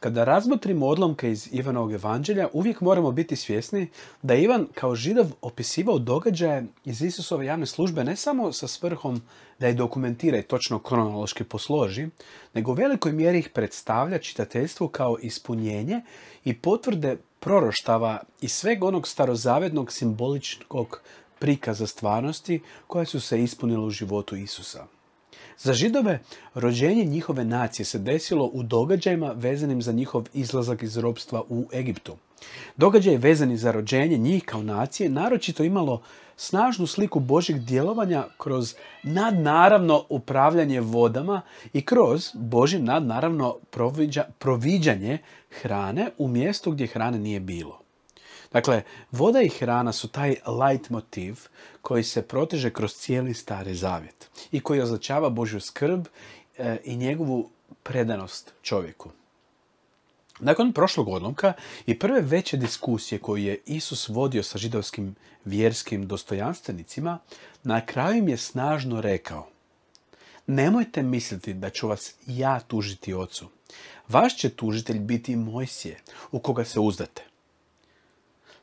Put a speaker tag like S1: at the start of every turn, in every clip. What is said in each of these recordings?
S1: Kada razmotrimo odlomke iz Ivanovog evanđelja, uvijek moramo biti svjesni da je Ivan kao židov opisivao događaje iz Isusove javne službe ne samo sa svrhom da je dokumentira i točno kronološki posloži, nego u velikoj mjeri ih predstavlja čitateljstvu kao ispunjenje i potvrde proroštava i sveg onog starozavednog simboličnog prikaza stvarnosti koja su se ispunila u životu Isusa. Za židove rođenje njihove nacije se desilo u događajima vezanim za njihov izlazak iz robstva u Egiptu. Događaj vezani za rođenje njih kao nacije naročito imalo snažnu sliku Božeg djelovanja kroz nadnaravno upravljanje vodama i kroz Božje nadnaravno proviđanje hrane u mjestu gdje hrane nije bilo. Dakle, voda i hrana su taj light motiv koji se proteže kroz cijeli stari zavjet i koji označava Božju skrb eh, i njegovu predanost čovjeku. Nakon prošlog odlomka i prve veće diskusije koju je Isus vodio sa židovskim vjerskim dostojanstvenicima, na kraju im je snažno rekao Nemojte misliti da ću vas ja tužiti ocu. Vaš će tužitelj biti Mojsije, u koga se uzdate.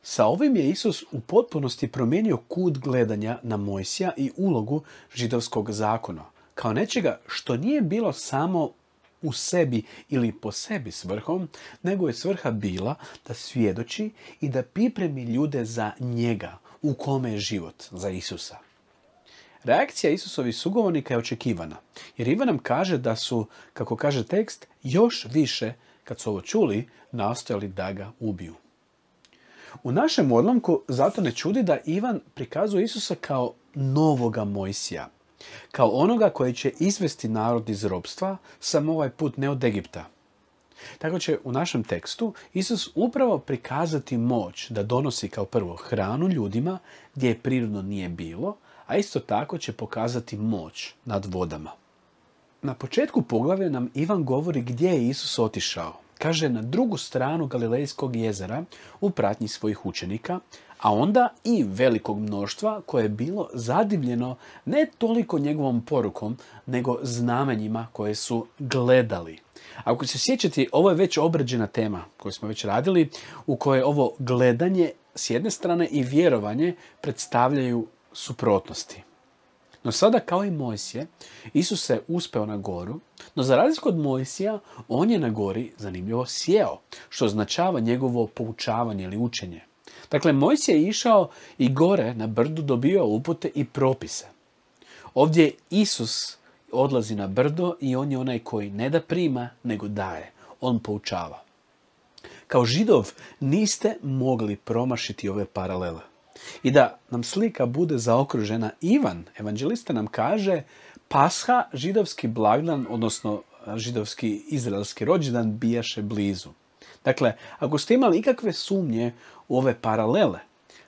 S1: Sa ovim je Isus u potpunosti promijenio kut gledanja na Mojsija i ulogu židovskog zakona, kao nečega što nije bilo samo u sebi ili po sebi svrhom, nego je svrha bila da svjedoči i da pripremi ljude za njega, u kome je život za Isusa. Reakcija Isusovih sugovornika je očekivana, jer Ivan nam kaže da su, kako kaže tekst, još više, kad su ovo čuli, nastojali da ga ubiju. U našem odlomku zato ne čudi da Ivan prikazuje Isusa kao novoga Mojsija, kao onoga koji će izvesti narod iz robstva, samo ovaj put ne od Egipta. Tako će u našem tekstu Isus upravo prikazati moć da donosi kao prvo hranu ljudima gdje je prirodno nije bilo, a isto tako će pokazati moć nad vodama. Na početku poglavlja nam Ivan govori gdje je Isus otišao kaže na drugu stranu Galilejskog jezera u pratnji svojih učenika, a onda i velikog mnoštva koje je bilo zadivljeno ne toliko njegovom porukom, nego znamenjima koje su gledali. Ako se sjećati, ovo je već obrađena tema koju smo već radili, u kojoj ovo gledanje s jedne strane i vjerovanje predstavljaju suprotnosti. No sada kao i Mojsije, Isus se uspeo na goru, no za razliku od Mojsija, on je na gori zanimljivo sjeo, što označava njegovo poučavanje ili učenje. Dakle, Mojsije je išao i gore na brdu dobio upute i propise. Ovdje Isus odlazi na brdo i on je onaj koji ne da prima, nego daje. On poučava. Kao židov niste mogli promašiti ove paralele. I da nam slika bude zaokružena, Ivan, evanđelista nam kaže Pasha, židovski blagdan, odnosno židovski izraelski rođendan, bijaše blizu. Dakle, ako ste imali ikakve sumnje u ove paralele,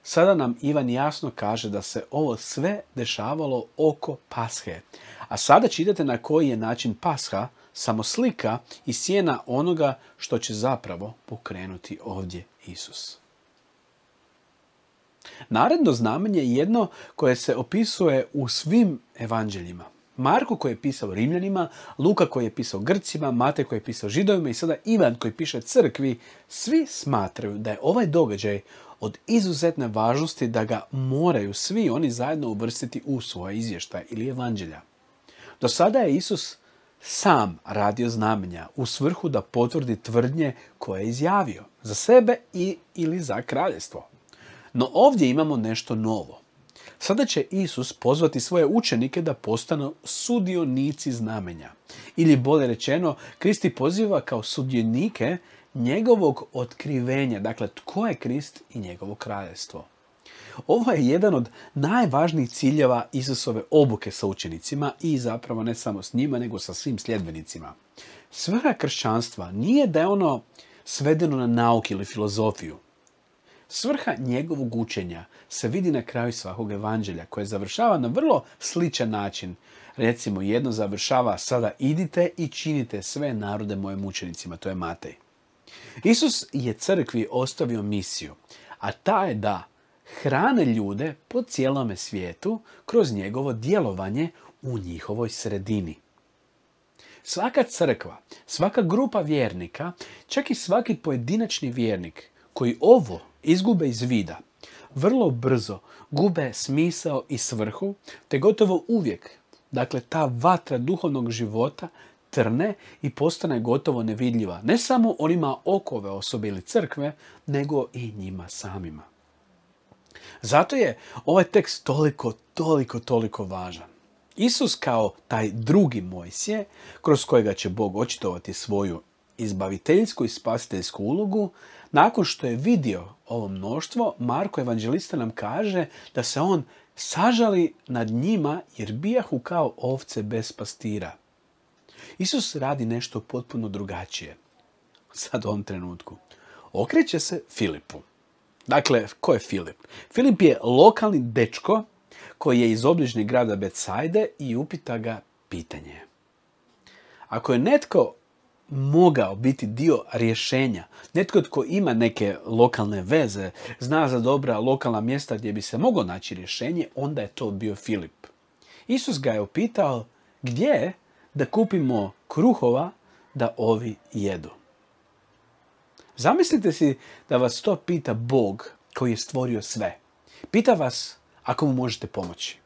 S1: sada nam Ivan jasno kaže da se ovo sve dešavalo oko Pashe. A sada čitate na koji je način Pasha samo slika i sjena onoga što će zapravo pokrenuti ovdje Isus. Naredno znamenje je jedno koje se opisuje u svim evanđeljima. Marko koji je pisao Rimljanima, Luka koji je pisao Grcima, Mate koji je pisao Židovima i sada Ivan koji piše crkvi, svi smatraju da je ovaj događaj od izuzetne važnosti da ga moraju svi oni zajedno uvrstiti u svoje izvještaje ili evanđelja. Do sada je Isus sam radio znamenja u svrhu da potvrdi tvrdnje koje je izjavio za sebe i ili za kraljestvo. No ovdje imamo nešto novo. Sada će Isus pozvati svoje učenike da postanu sudionici znamenja. Ili bolje rečeno, Kristi poziva kao sudionike njegovog otkrivenja, dakle tko je Krist i njegovo kraljestvo. Ovo je jedan od najvažnijih ciljeva Isusove obuke sa učenicima i zapravo ne samo s njima, nego sa svim sljedbenicima. Svara kršćanstva nije da je ono svedeno na nauke ili filozofiju, Svrha njegovog učenja se vidi na kraju svakog evanđelja koje završava na vrlo sličan način. Recimo jedno završava sada idite i činite sve narode mojim učenicima, to je Matej. Isus je crkvi ostavio misiju, a ta je da hrane ljude po cijelome svijetu kroz njegovo djelovanje u njihovoj sredini. Svaka crkva, svaka grupa vjernika, čak i svaki pojedinačni vjernik koji ovo izgube iz vida, vrlo brzo gube smisao i svrhu, te gotovo uvijek, dakle ta vatra duhovnog života trne i postane gotovo nevidljiva, ne samo onima okove osobe ili crkve, nego i njima samima. Zato je ovaj tekst toliko, toliko, toliko važan. Isus kao taj drugi Mojsije, kroz kojega će Bog očitovati svoju izbaviteljsku i spasiteljsku ulogu, nakon što je vidio ovo mnoštvo, Marko evanđelista nam kaže da se on sažali nad njima jer bijahu kao ovce bez pastira. Isus radi nešto potpuno drugačije. Sad u ovom trenutku. Okreće se Filipu. Dakle, ko je Filip? Filip je lokalni dečko koji je iz obližnjeg grada Betsajde i upita ga pitanje. Ako je netko mogao biti dio rješenja. Netko tko ima neke lokalne veze, zna za dobra lokalna mjesta gdje bi se moglo naći rješenje, onda je to bio Filip. Isus ga je upitao gdje da kupimo kruhova da ovi jedu. Zamislite si da vas to pita Bog koji je stvorio sve. Pita vas ako mu možete pomoći.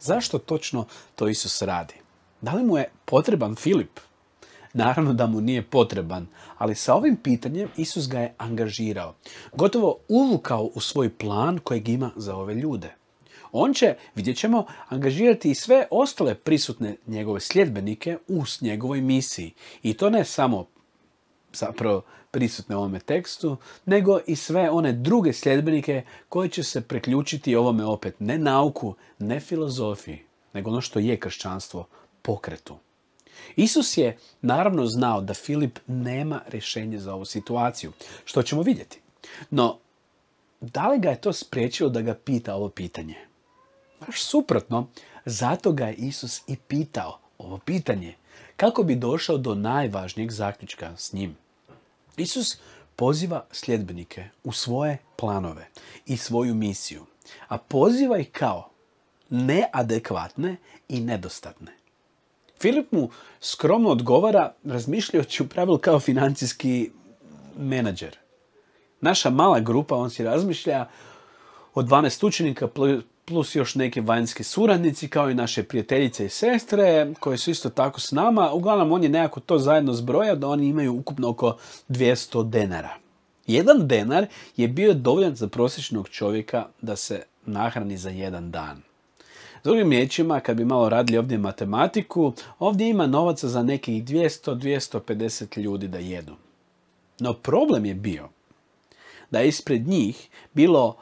S1: Zašto točno to Isus radi? Da li mu je potreban Filip? Naravno da mu nije potreban, ali sa ovim pitanjem Isus ga je angažirao. Gotovo uvukao u svoj plan kojeg ima za ove ljude. On će, vidjet ćemo, angažirati i sve ostale prisutne njegove sljedbenike u njegovoj misiji. I to ne samo zapravo prisutne u ovome tekstu, nego i sve one druge sljedbenike koji će se preključiti ovome opet ne nauku, ne filozofiji, nego ono što je kršćanstvo pokretu. Isus je naravno znao da Filip nema rješenje za ovu situaciju, što ćemo vidjeti. No, da li ga je to spriječilo da ga pita ovo pitanje? Baš suprotno, zato ga je Isus i pitao ovo pitanje, kako bi došao do najvažnijeg zaključka s njim. Isus poziva sljedbenike u svoje planove i svoju misiju, a poziva ih kao neadekvatne i nedostatne. Filip mu skromno odgovara razmišljajući u pravilu kao financijski menadžer. Naša mala grupa, on si razmišlja, od 12 učenika plus još neke vanjske suradnici kao i naše prijateljice i sestre koje su isto tako s nama. Uglavnom on je nekako to zajedno zbrojao da oni imaju ukupno oko 200 denara. Jedan denar je bio dovoljan za prosječnog čovjeka da se nahrani za jedan dan. Drugim riječima, kad bi malo radili ovdje matematiku, ovdje ima novaca za nekih 200-250 ljudi da jedu. No problem je bio da je ispred njih bilo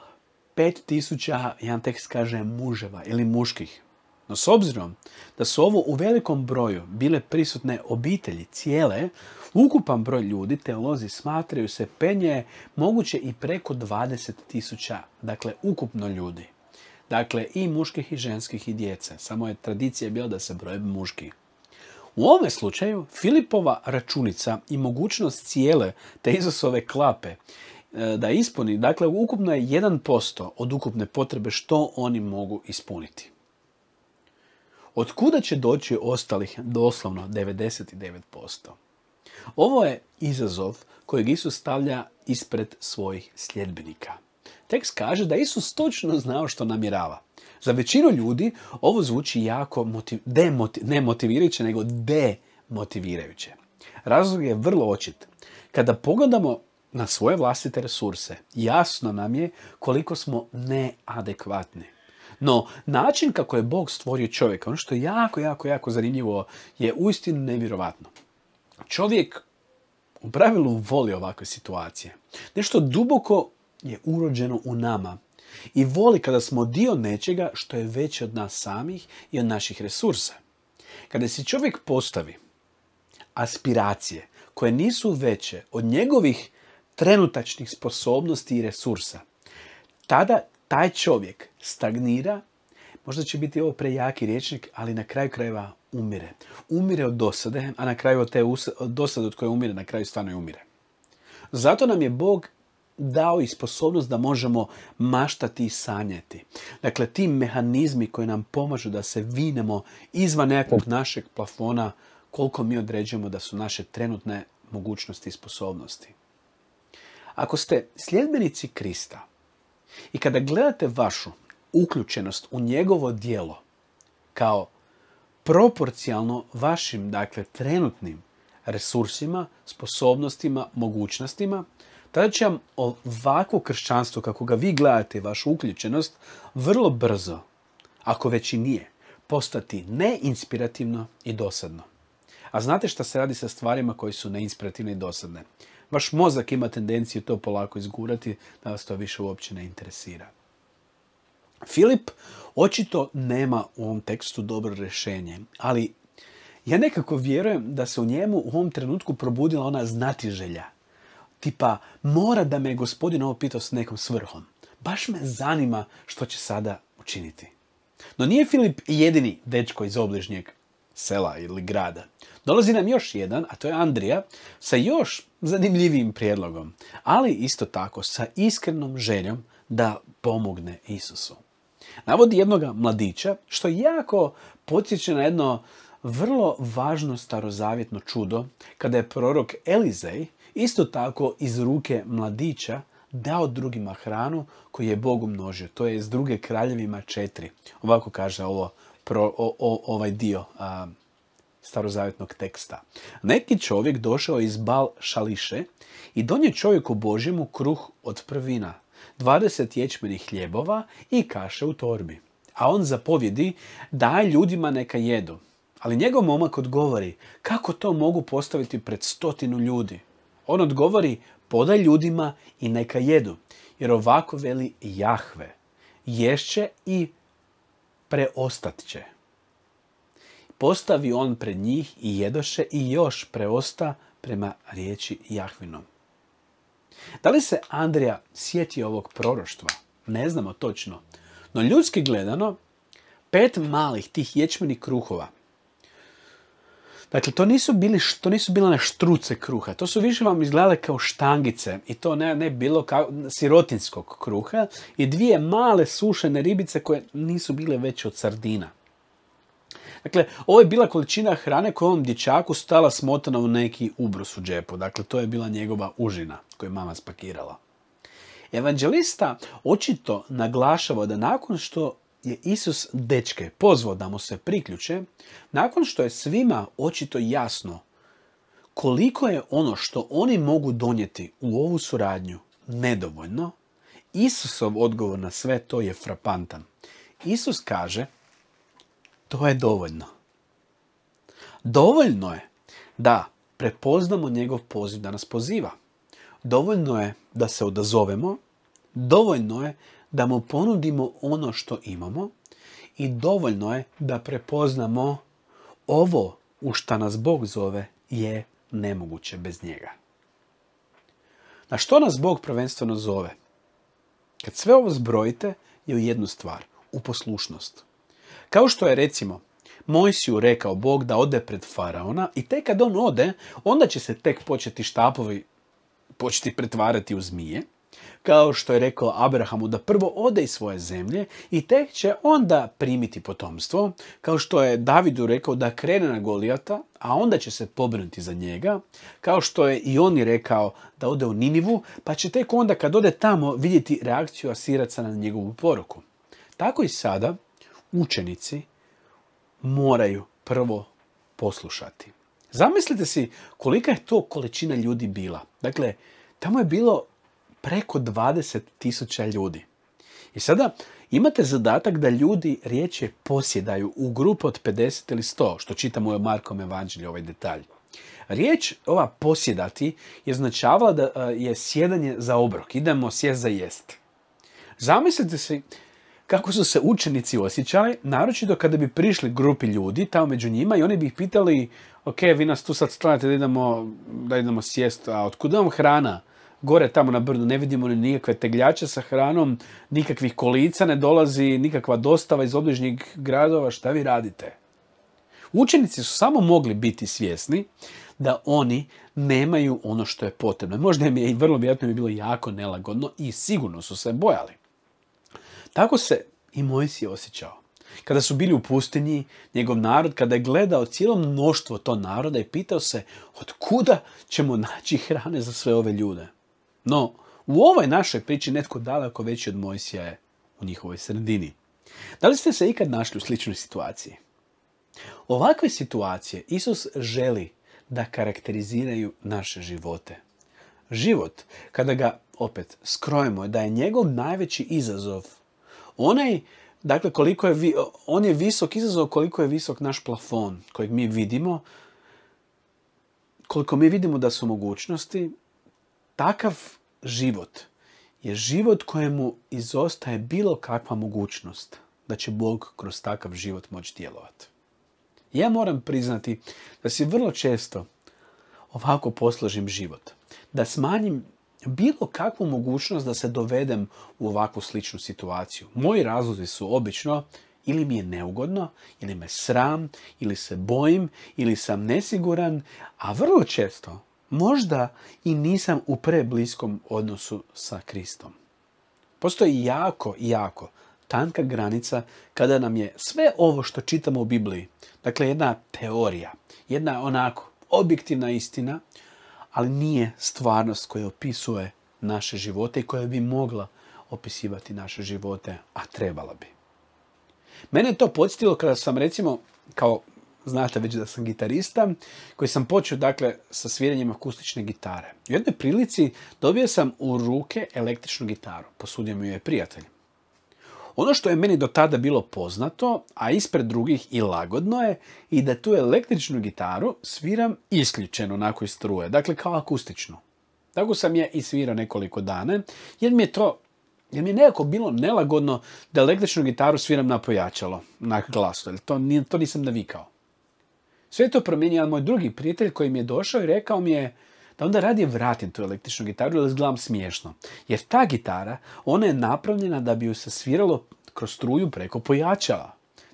S1: 5000, jedan tekst kaže, muževa ili muških. No s obzirom da su ovo u velikom broju bile prisutne obitelji cijele, ukupan broj ljudi teolozi smatraju se penje moguće i preko 20.000, dakle ukupno ljudi. Dakle, i muških i ženskih i djece. Samo je tradicija bila da se broje muški. U ovome slučaju Filipova računica i mogućnost cijele te izosove klape e, da ispuni, dakle ukupno je 1% od ukupne potrebe što oni mogu ispuniti. Od kuda će doći ostalih doslovno 99%? Ovo je izazov kojeg Isus stavlja ispred svojih sljedbenika. Tekst kaže da Isus točno znao što namjerava. Za većinu ljudi ovo zvuči jako demotivirajuće, ne motivirajuće, nego demotivirajuće. Razlog je vrlo očit. Kada pogledamo na svoje vlastite resurse, jasno nam je koliko smo neadekvatni. No, način kako je Bog stvorio čovjeka, ono što je jako, jako, jako zanimljivo, je uistinu nevjerovatno. Čovjek u pravilu voli ovakve situacije. Nešto duboko je urođeno u nama i voli kada smo dio nečega što je veće od nas samih i od naših resursa. Kada se čovjek postavi aspiracije koje nisu veće od njegovih trenutačnih sposobnosti i resursa, tada taj čovjek stagnira, možda će biti ovo prejaki riječnik, ali na kraju krajeva umire. Umire od dosade, a na kraju od te dosade od koje umire, na kraju stvarno i umire. Zato nam je Bog dao i sposobnost da možemo maštati i sanjati. Dakle, ti mehanizmi koji nam pomažu da se vinemo izvan nekog našeg plafona, koliko mi određujemo da su naše trenutne mogućnosti i sposobnosti. Ako ste sljedbenici Krista i kada gledate vašu uključenost u njegovo dijelo kao proporcijalno vašim dakle, trenutnim resursima, sposobnostima, mogućnostima, tada će vam ovako kršćanstvo, kako ga vi gledate, vašu uključenost, vrlo brzo, ako već i nije, postati neinspirativno i dosadno. A znate šta se radi sa stvarima koji su neinspirativne i dosadne? Vaš mozak ima tendenciju to polako izgurati, da vas to više uopće ne interesira. Filip očito nema u ovom tekstu dobro rješenje, ali ja nekako vjerujem da se u njemu u ovom trenutku probudila ona znatiželja. Tipa, mora da me gospodin ovo pitao s nekom svrhom. Baš me zanima što će sada učiniti. No nije Filip jedini dečko iz obližnjeg sela ili grada. Dolazi nam još jedan, a to je Andrija, sa još zanimljivijim prijedlogom, ali isto tako sa iskrenom željom da pomogne Isusu. Navodi jednoga mladića, što jako podsjeća na jedno vrlo važno starozavjetno čudo, kada je prorok Elizej Isto tako iz ruke mladića dao drugima hranu koju je Bog umnožio. To je iz druge kraljevima četiri. Ovako kaže ovo, ovaj dio a, starozavjetnog teksta. Neki čovjek došao iz Bal Šališe i donio čovjeku Božjemu kruh od prvina, 20 ječmenih hljebova i kaše u torbi. A on zapovjedi daj ljudima neka jedu. Ali njegov momak odgovori kako to mogu postaviti pred stotinu ljudi. On odgovori, podaj ljudima i neka jedu, jer ovako veli Jahve, ješće i preostat će. Postavi on pred njih i jedoše i još preosta prema riječi Jahvinom. Da li se Andrija sjeti ovog proroštva? Ne znamo točno. No ljudski gledano, pet malih tih ječmenih kruhova – Dakle, to nisu, bili, to nisu bile na štruce kruha, to su više vam izgledale kao štangice i to ne, ne bilo kao sirotinskog kruha i dvije male sušene ribice koje nisu bile veće od sardina. Dakle, ovo je bila količina hrane koja ovom dječaku stala smotana u neki ubrus u džepu. Dakle, to je bila njegova užina koju je mama spakirala. Evanđelista očito naglašava da nakon što je Isus dečke pozvao da mu se priključe nakon što je svima očito jasno koliko je ono što oni mogu donijeti u ovu suradnju nedovoljno, Isusov odgovor na sve to je frapantan. Isus kaže, to je dovoljno. Dovoljno je da prepoznamo njegov poziv da nas poziva. Dovoljno je da se odazovemo. Dovoljno je da mu ponudimo ono što imamo i dovoljno je da prepoznamo ovo u šta nas Bog zove je nemoguće bez njega. Na što nas Bog prvenstveno zove? Kad sve ovo zbrojite je u jednu stvar, u poslušnost. Kao što je recimo Mojsiju rekao Bog da ode pred Faraona i tek kad on ode, onda će se tek početi štapovi početi pretvarati u zmije, kao što je rekao Abrahamu da prvo ode iz svoje zemlje i tek će onda primiti potomstvo, kao što je Davidu rekao da krene na Golijata, a onda će se pobrinuti za njega, kao što je i on rekao da ode u Ninivu, pa će tek onda kad ode tamo vidjeti reakciju Asiraca na njegovu poruku. Tako i sada učenici moraju prvo poslušati. Zamislite si kolika je to količina ljudi bila. Dakle, tamo je bilo preko 20.000 ljudi. I sada imate zadatak da ljudi riječe posjedaju u grupu od 50 ili 100, što čitamo u Markom evanđelju ovaj detalj. Riječ ova posjedati je značavala da e, je sjedanje za obrok. Idemo sjest za jest. Zamislite se kako su se učenici osjećali, naročito kada bi prišli grupi ljudi tamo među njima i oni bi ih pitali ok, vi nas tu sad da idemo, da idemo sjest, a otkud vam hrana? gore tamo na brdu ne vidimo ni nikakve tegljače sa hranom, nikakvih kolica ne dolazi, nikakva dostava iz obližnjih gradova, šta vi radite? Učenici su samo mogli biti svjesni da oni nemaju ono što je potrebno. Možda im je i vrlo vjerojatno bi bilo jako nelagodno i sigurno su se bojali. Tako se i je osjećao. Kada su bili u pustinji, njegov narod, kada je gledao cijelo mnoštvo to naroda i pitao se od kuda ćemo naći hrane za sve ove ljude. No, u ovoj našoj priči netko daleko veći od Mojsija je u njihovoj sredini. Da li ste se ikad našli u sličnoj situaciji? Ovakve situacije Isus želi da karakteriziraju naše živote. Život, kada ga opet skrojimo, da je njegov najveći izazov. Onaj, dakle, koliko je, on je visok izazov koliko je visok naš plafon kojeg mi vidimo, koliko mi vidimo da su mogućnosti, takav život je život kojemu izostaje bilo kakva mogućnost da će Bog kroz takav život moći djelovati. Ja moram priznati da si vrlo često ovako posložim život. Da smanjim bilo kakvu mogućnost da se dovedem u ovakvu sličnu situaciju. Moji razlozi su obično ili mi je neugodno, ili me sram, ili se bojim, ili sam nesiguran, a vrlo često možda i nisam u prebliskom odnosu sa Kristom. Postoji jako, jako tanka granica kada nam je sve ovo što čitamo u Bibliji, dakle jedna teorija, jedna onako objektivna istina, ali nije stvarnost koja opisuje naše živote i koja bi mogla opisivati naše živote, a trebala bi. Mene je to podsjetilo kada sam recimo kao znate već da sam gitarista, koji sam počeo dakle sa sviranjem akustične gitare. U jednoj prilici dobio sam u ruke električnu gitaru, posudio mi ju je prijatelj. Ono što je meni do tada bilo poznato, a ispred drugih i lagodno je, i da tu električnu gitaru sviram isključeno iz struje, dakle kao akustičnu. Tako sam je i svirao nekoliko dana, jer mi je jer mi je nekako bilo nelagodno da električnu gitaru sviram na pojačalo, na glasu, jer to nisam navikao. Sve to promijenio jedan moj drugi prijatelj koji mi je došao i rekao mi je da onda radije vratim tu električnu gitaru da izgledam smiješno. Jer ta gitara, ona je napravljena da bi ju se sviralo kroz struju preko pojačala.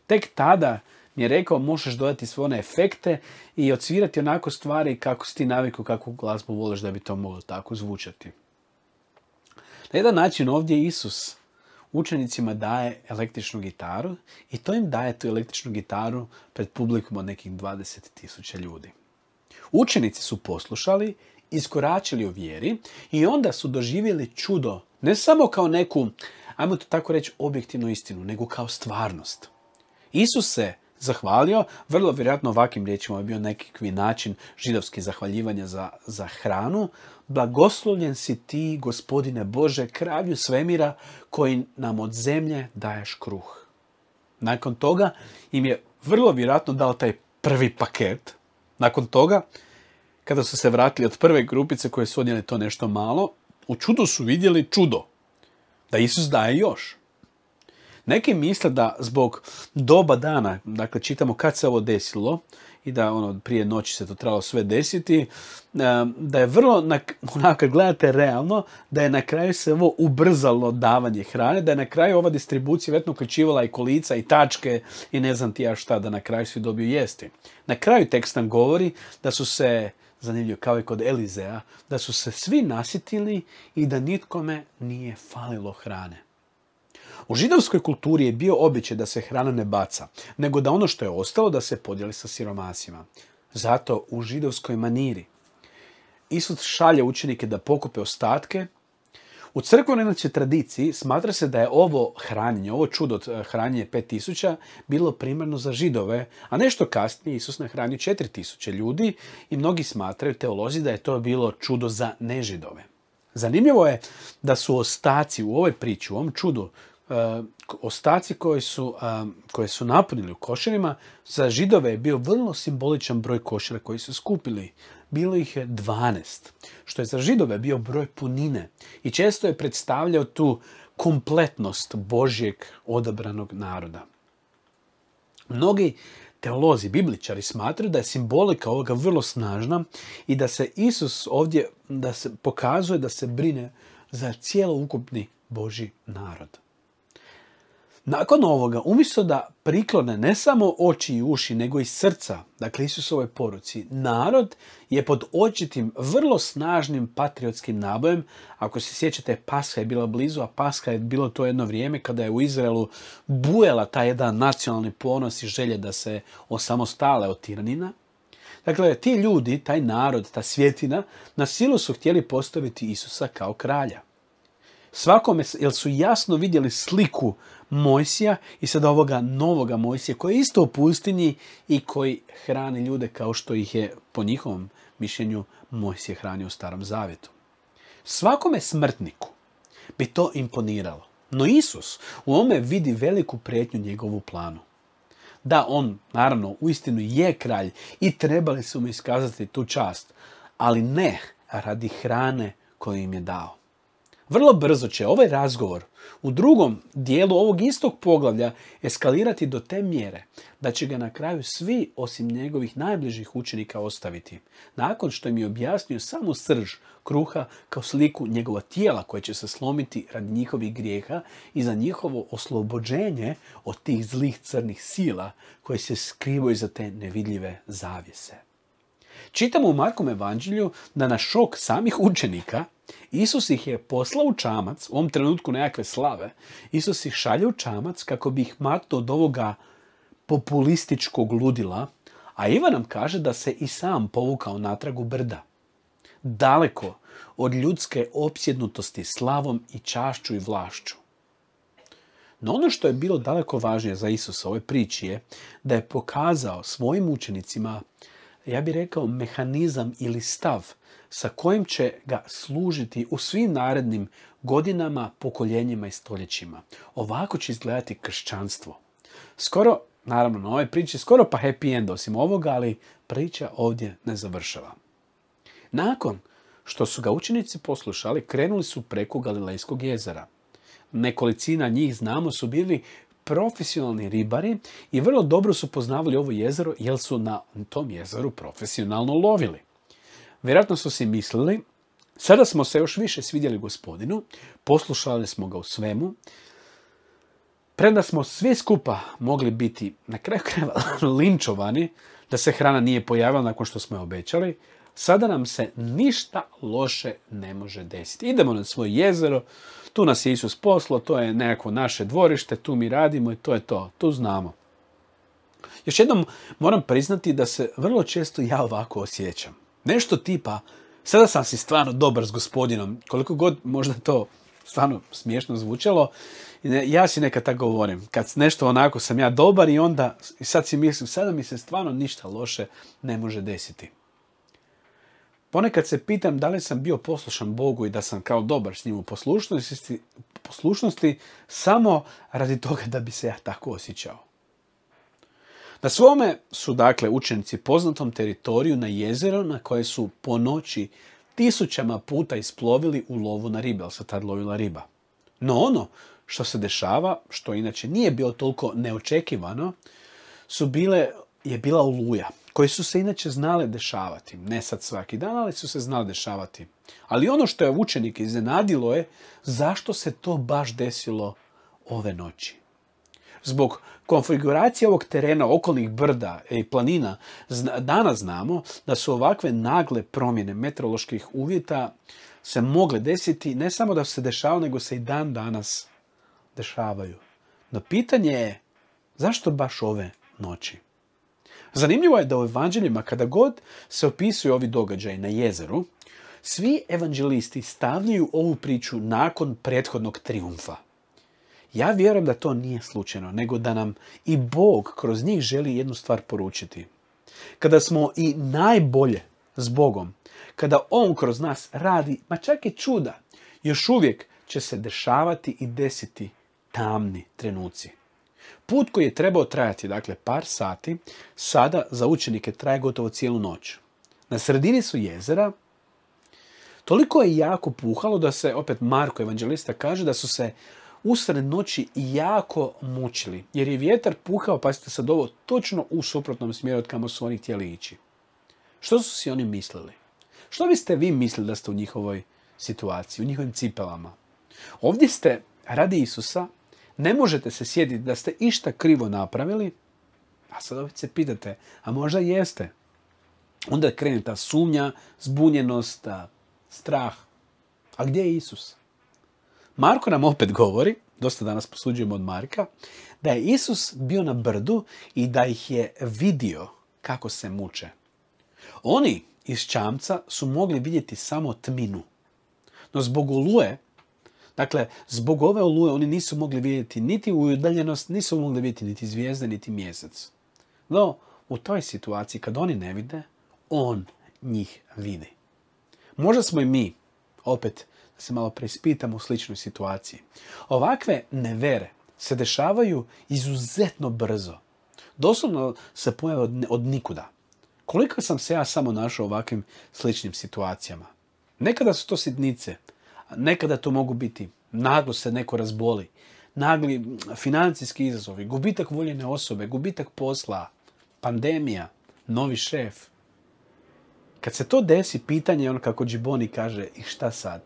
S1: Tek tada mi je rekao možeš dodati svoje one efekte i odsvirati onako stvari kako si ti naviku, kakvu glazbu voliš da bi to moglo tako zvučati. Na jedan način ovdje Isus učenicima daje električnu gitaru i to im daje tu električnu gitaru pred publikom od nekih 20.000 ljudi. Učenici su poslušali, iskoračili u vjeri i onda su doživjeli čudo ne samo kao neku, ajmo to tako reći, objektivnu istinu, nego kao stvarnost. Isus se zahvalio, vrlo vjerojatno ovakvim riječima je bio nekakvi način židovski zahvaljivanja za, za hranu, blagoslovljen si ti, gospodine Bože, kralju svemira, koji nam od zemlje daješ kruh. Nakon toga im je vrlo vjerojatno dao taj prvi paket. Nakon toga, kada su se vratili od prve grupice koje su odnijeli to nešto malo, u čudu su vidjeli čudo. Da Isus daje još. Neki misle da zbog doba dana, dakle čitamo kad se ovo desilo i da ono prije noći se to trebalo sve desiti, e, da je vrlo, onako kad gledate realno, da je na kraju se ovo ubrzalo davanje hrane, da je na kraju ova distribucija vjetno uključivala i kolica i tačke i ne znam ti ja šta, da na kraju svi dobiju jesti. Na kraju tekst nam govori da su se zanimljivo kao i kod Elizea, da su se svi nasitili i da nitkome nije falilo hrane. U židovskoj kulturi je bio običaj da se hrana ne baca, nego da ono što je ostalo da se podijeli sa siromasima. Zato u židovskoj maniri Isus šalje učenike da pokupe ostatke. U crkvenoj inače tradiciji smatra se da je ovo hranjenje, ovo čudo od eh, hranjenje 5000 bilo primarno za židove, a nešto kasnije Isus četiri 4000 ljudi i mnogi smatraju teolozi da je to bilo čudo za nežidove. Zanimljivo je da su ostaci u ovoj priči, u ovom čudu Eh, ostaci koji su, eh, koje su napunili u košarima, za židove je bio vrlo simboličan broj košara koji su skupili. Bilo ih je 12, što je za židove bio broj punine i često je predstavljao tu kompletnost Božjeg odabranog naroda. Mnogi teolozi, bibličari smatraju da je simbolika ovoga vrlo snažna i da se Isus ovdje da se pokazuje da se brine za cijelo ukupni Boži narod. Nakon ovoga, umjesto da priklone ne samo oči i uši, nego i srca, dakle ovoj poruci, narod je pod očitim, vrlo snažnim patriotskim nabojem. Ako se sjećate, Pasha je bila blizu, a Paska je bilo to jedno vrijeme kada je u Izraelu bujela taj jedan nacionalni ponos i želje da se osamostale od tiranina. Dakle, ti ljudi, taj narod, ta svjetina, na silu su htjeli postaviti Isusa kao kralja svakome, jer su jasno vidjeli sliku Mojsija i sada ovoga novoga Mojsija koji je isto u pustinji i koji hrani ljude kao što ih je po njihovom mišljenju Mojsije hranio u starom Zavetu. Svakome smrtniku bi to imponiralo. No Isus u ome vidi veliku prijetnju njegovu planu. Da, on naravno uistinu je kralj i trebali su mu iskazati tu čast, ali ne radi hrane koju im je dao. Vrlo brzo će ovaj razgovor u drugom dijelu ovog istog poglavlja eskalirati do te mjere da će ga na kraju svi osim njegovih najbližih učenika ostaviti. Nakon što im je objasnio samo srž kruha kao sliku njegova tijela koje će se slomiti rad njihovih grijeha i za njihovo oslobođenje od tih zlih crnih sila koje se skrivaju za te nevidljive zavjese. Čitamo u Markom evanđelju da na šok samih učenika Isus ih je poslao u čamac, u ovom trenutku nekakve slave, Isus ih šalje u čamac kako bi ih maknuo od ovoga populističkog ludila, a Ivan nam kaže da se i sam povukao natrag u brda. Daleko od ljudske opsjednutosti slavom i čašću i vlašću. No ono što je bilo daleko važnije za Isusa u ovoj priči je da je pokazao svojim učenicima ja bih rekao, mehanizam ili stav sa kojim će ga služiti u svim narednim godinama, pokoljenjima i stoljećima. Ovako će izgledati kršćanstvo. Skoro, naravno na ovoj priči, skoro pa happy end osim ovoga, ali priča ovdje ne završava. Nakon što su ga učenici poslušali, krenuli su preko Galilejskog jezera. Nekolicina njih, znamo, su bili profesionalni ribari i vrlo dobro su poznavali ovo jezero jer su na tom jezeru profesionalno lovili. Vjerojatno su si mislili, sada smo se još više svidjeli gospodinu, poslušali smo ga u svemu, premda smo svi skupa mogli biti na kraju krajeva linčovani da se hrana nije pojavila nakon što smo je obećali, sada nam se ništa loše ne može desiti. Idemo na svoje jezero, tu nas je Isus poslo, to je nekako naše dvorište, tu mi radimo i to je to, tu znamo. Još jednom moram priznati da se vrlo često ja ovako osjećam. Nešto tipa, sada sam si stvarno dobar s gospodinom, koliko god možda to stvarno smiješno zvučalo, ja si nekad tako govorim, kad nešto onako sam ja dobar i onda, sad si mislim, sada mi se stvarno ništa loše ne može desiti. Ponekad se pitam da li sam bio poslušan Bogu i da sam kao dobar s njim u poslušnosti, poslušnosti samo radi toga da bi se ja tako osjećao. Na svome su dakle učenici poznatom teritoriju na jezero na koje su po noći tisućama puta isplovili u lovu na ribe, ali se tad lovila riba. No ono što se dešava, što inače nije bilo toliko neočekivano, su bile, je bila oluja koje su se inače znale dešavati. Ne sad svaki dan, ali su se znale dešavati. Ali ono što je učenike iznenadilo je zašto se to baš desilo ove noći. Zbog konfiguracije ovog terena, okolnih brda i planina, danas znamo da su ovakve nagle promjene meteoroloških uvjeta se mogle desiti, ne samo da se dešavaju, nego se i dan danas dešavaju. No pitanje je zašto baš ove noći? Zanimljivo je da u evanđeljima kada god se opisuju ovi događaji na jezeru, svi evanđelisti stavljaju ovu priču nakon prethodnog triumfa. Ja vjerujem da to nije slučajno, nego da nam i Bog kroz njih želi jednu stvar poručiti. Kada smo i najbolje s Bogom, kada On kroz nas radi, ma čak i čuda, još uvijek će se dešavati i desiti tamni trenuci. Put koji je trebao trajati, dakle, par sati, sada za učenike traje gotovo cijelu noć. Na sredini su jezera, toliko je jako puhalo da se, opet Marko evanđelista kaže, da su se usred noći jako mučili. Jer je vjetar puhao, pazite sad ovo, točno u suprotnom smjeru od kamo su oni htjeli ići. Što su si oni mislili? Što biste vi mislili da ste u njihovoj situaciji, u njihovim cipelama? Ovdje ste radi Isusa ne možete se sjediti da ste išta krivo napravili, a sad ovdje se pitate, a možda jeste. Onda krene ta sumnja, zbunjenost, strah. A gdje je Isus? Marko nam opet govori, dosta danas posuđujemo od Marka, da je Isus bio na brdu i da ih je vidio kako se muče. Oni iz čamca su mogli vidjeti samo tminu. No zbog oluje Dakle, zbog ove oluje oni nisu mogli vidjeti niti udaljenost, nisu mogli vidjeti niti zvijezde, niti mjesec. No, u toj situaciji, kad oni ne vide, on njih vidi. Možda smo i mi, opet, da se malo preispitamo u sličnoj situaciji. Ovakve nevere se dešavaju izuzetno brzo. Doslovno se pojave od, od nikuda. Koliko sam se ja samo našao u ovakvim sličnim situacijama? Nekada su to sitnice, Nekada to mogu biti. Naglo se neko razboli. Nagli financijski izazovi, gubitak voljene osobe, gubitak posla, pandemija, novi šef. Kad se to desi, pitanje je ono kako Džiboni kaže i šta sad?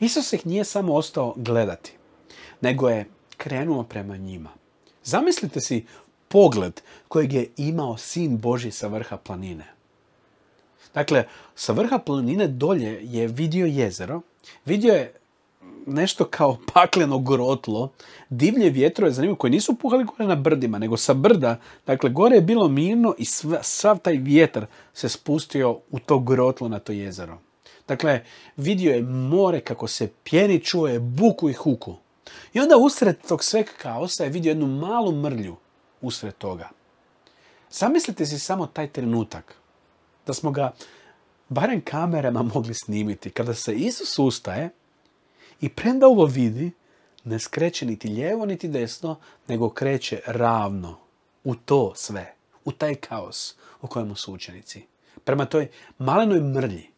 S1: Isus ih nije samo ostao gledati, nego je krenuo prema njima. Zamislite si pogled kojeg je imao sin Boži sa vrha planine. Dakle, sa vrha planine dolje je vidio jezero, vidio je nešto kao pakleno grotlo, divlje vjetrove zanimljivo koje nisu puhali gore na brdima, nego sa brda. Dakle, gore je bilo mirno i sav taj vjetar se spustio u to grotlo na to jezero. Dakle, vidio je more kako se pjeni, čuje buku i huku. I onda usred tog sveg kaosa je vidio jednu malu mrlju usred toga. Zamislite si samo taj trenutak da smo ga barem kamerama mogli snimiti. Kada se Isus ustaje i premda ovo vidi, ne skreće niti lijevo niti desno, nego kreće ravno u to sve, u taj kaos u kojemu su učenici. Prema toj malenoj mrlji.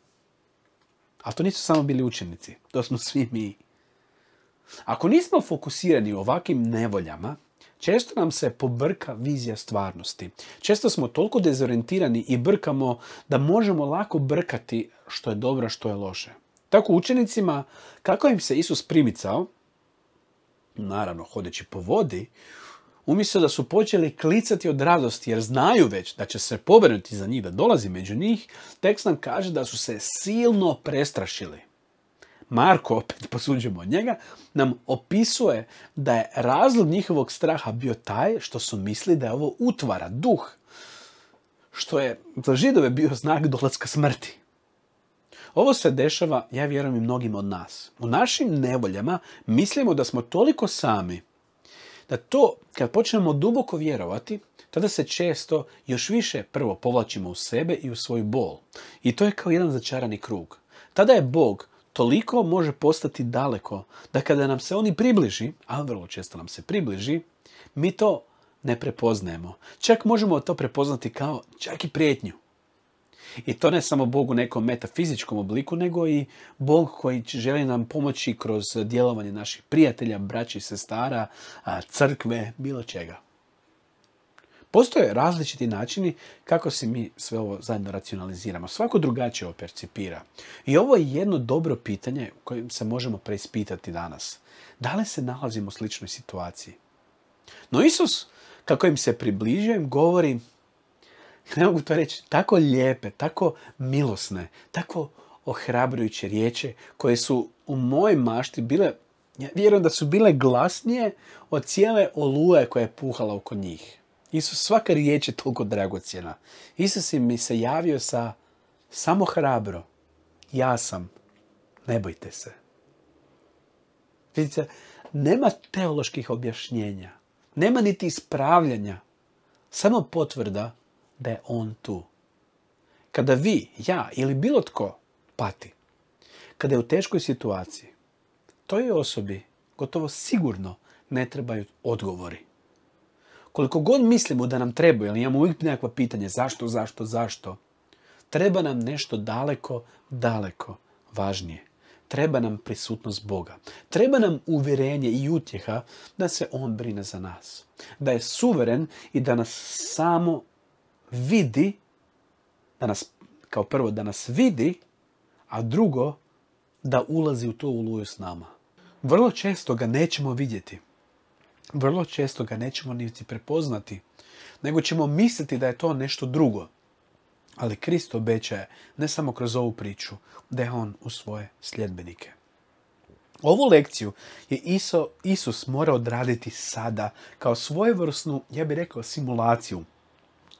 S1: a to nisu samo bili učenici, to smo svi mi. Ako nismo fokusirani u ovakvim nevoljama, Često nam se pobrka vizija stvarnosti. Često smo toliko dezorientirani i brkamo da možemo lako brkati što je dobro, što je loše. Tako učenicima, kako im se Isus primicao, naravno hodeći po vodi, umjesto da su počeli klicati od radosti jer znaju već da će se pobrinuti za njih, da dolazi među njih, tekst nam kaže da su se silno prestrašili. Marko, opet posuđujemo od njega, nam opisuje da je razlog njihovog straha bio taj što su mislili da je ovo utvara, duh, što je za židove bio znak dolaska smrti. Ovo se dešava, ja vjerujem, i mnogim od nas. U našim nevoljama mislimo da smo toliko sami da to, kad počnemo duboko vjerovati, tada se često još više prvo povlačimo u sebe i u svoj bol. I to je kao jedan začarani krug. Tada je Bog toliko može postati daleko da kada nam se oni približi, a vrlo često nam se približi, mi to ne prepoznajemo. Čak možemo to prepoznati kao čak i prijetnju. I to ne samo Bog u nekom metafizičkom obliku, nego i Bog koji želi nam pomoći kroz djelovanje naših prijatelja, braći, i sestara, crkve, bilo čega. Postoje različiti načini kako se mi sve ovo zajedno racionaliziramo. Svako drugačije ovo percipira. I ovo je jedno dobro pitanje kojim se možemo preispitati danas. Da li se nalazimo u sličnoj situaciji? No Isus, kako im se približujem, govori, ne mogu to reći, tako lijepe, tako milosne, tako ohrabrujuće riječi koje su u mojoj mašti bile, ja vjerujem da su bile glasnije od cijele oluje koja je puhala oko njih. Isus, svaka riječ je toliko dragocjena. Isus mi se javio sa samo hrabro. Ja sam. Ne bojte se. Vidite, nema teoloških objašnjenja. Nema niti ispravljanja. Samo potvrda da je On tu. Kada vi, ja ili bilo tko pati, kada je u teškoj situaciji, toj osobi gotovo sigurno ne trebaju odgovori. Koliko god mislimo da nam treba, jer imamo uvijek nekakva pitanja zašto, zašto, zašto, treba nam nešto daleko, daleko važnije. Treba nam prisutnost Boga. Treba nam uvjerenje i utjeha da se On brine za nas. Da je suveren i da nas samo vidi, da nas, kao prvo da nas vidi, a drugo da ulazi u to uluju s nama. Vrlo često ga nećemo vidjeti vrlo često ga nećemo niti prepoznati, nego ćemo misliti da je to nešto drugo. Ali Krist obećaje, ne samo kroz ovu priču, da je on u svoje sljedbenike. Ovu lekciju je Isus morao odraditi sada kao svojevrsnu, ja bih rekao, simulaciju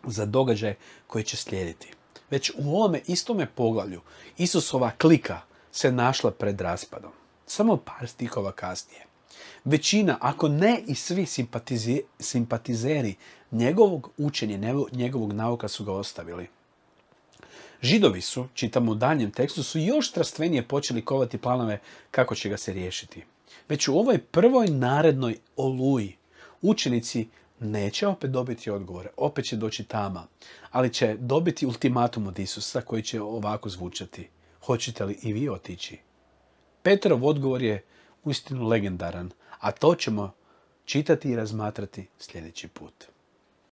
S1: za događaj koji će slijediti. Već u ovome istome poglavlju Isusova klika se našla pred raspadom. Samo par stikova kasnije. Većina, ako ne i svi simpatizeri njegovog učenja, njegovog nauka su ga ostavili. Židovi su, čitamo u daljem tekstu, su još strastvenije počeli kovati planove kako će ga se riješiti. Već u ovoj prvoj narednoj oluji učenici neće opet dobiti odgovore, opet će doći tama, ali će dobiti ultimatum od Isusa koji će ovako zvučati. Hoćete li i vi otići? Petrov odgovor je uistinu legendaran, a to ćemo čitati i razmatrati sljedeći put.